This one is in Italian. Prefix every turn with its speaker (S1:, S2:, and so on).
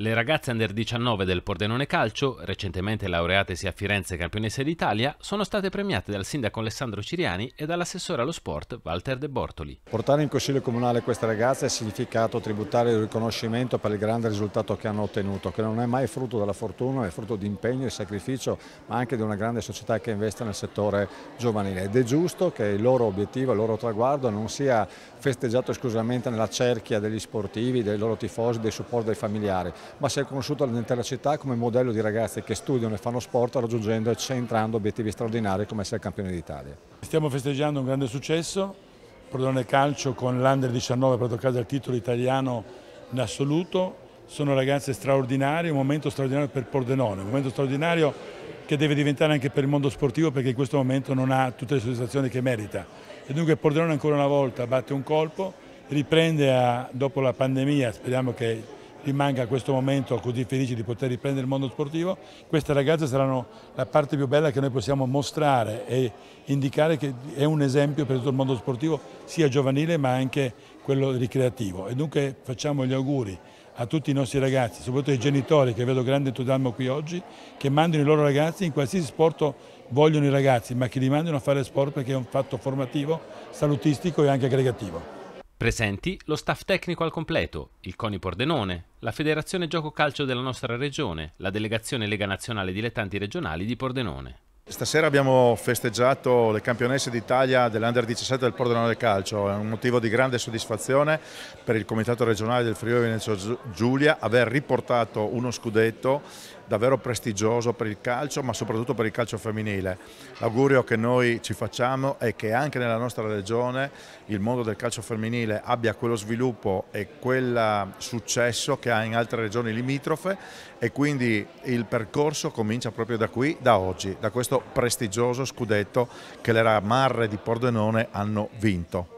S1: Le ragazze under 19 del Pordenone Calcio, recentemente laureatesi a Firenze campionesse d'Italia, sono state premiate dal sindaco Alessandro Ciriani e dall'assessore allo sport Walter De Bortoli.
S2: Portare in consiglio comunale queste ragazze ha significato tributare il riconoscimento per il grande risultato che hanno ottenuto, che non è mai frutto della fortuna, è frutto di impegno e sacrificio, ma anche di una grande società che investe nel settore giovanile. Ed è giusto che il loro obiettivo, il loro traguardo non sia festeggiato esclusivamente nella cerchia degli sportivi, dei loro tifosi, dei supporti dei familiari, ma si è conosciuta all'intera città come modello di ragazzi che studiano e fanno sport raggiungendo e centrando obiettivi straordinari come essere campioni d'Italia.
S3: Stiamo festeggiando un grande successo, Prodone Calcio con l'Under 19 per toccare il titolo italiano in assoluto, sono ragazze straordinarie, un momento straordinario per Pordenone, un momento straordinario che deve diventare anche per il mondo sportivo perché in questo momento non ha tutte le soddisfazioni che merita. E dunque Pordenone ancora una volta batte un colpo, riprende a, dopo la pandemia, speriamo che rimanga questo momento così felice di poter riprendere il mondo sportivo, queste ragazze saranno la parte più bella che noi possiamo mostrare e indicare che è un esempio per tutto il mondo sportivo, sia giovanile ma anche quello ricreativo. E dunque facciamo gli auguri a tutti i nostri ragazzi, soprattutto ai genitori che vedo grande entusiasmo qui oggi, che mandino i loro ragazzi in qualsiasi sport vogliono i ragazzi, ma che li mandino a fare sport perché è un fatto formativo, salutistico e anche
S1: aggregativo. Presenti lo staff tecnico al completo, il CONI Pordenone, la Federazione Gioco Calcio della nostra regione, la delegazione Lega Nazionale Dilettanti Regionali di Pordenone.
S4: Stasera abbiamo festeggiato le campionesse d'Italia dell'Under 17 del Pordenone del Calcio, è un motivo di grande soddisfazione per il Comitato regionale del Friuli Venezia Giulia aver riportato uno scudetto davvero prestigioso per il calcio ma soprattutto per il calcio femminile. L'augurio che noi ci facciamo è che anche nella nostra regione il mondo del calcio femminile abbia quello sviluppo e quel successo che ha in altre regioni limitrofe e quindi il percorso comincia proprio da qui, da oggi, da questo questo prestigioso scudetto che le Ramarre di Pordenone hanno vinto.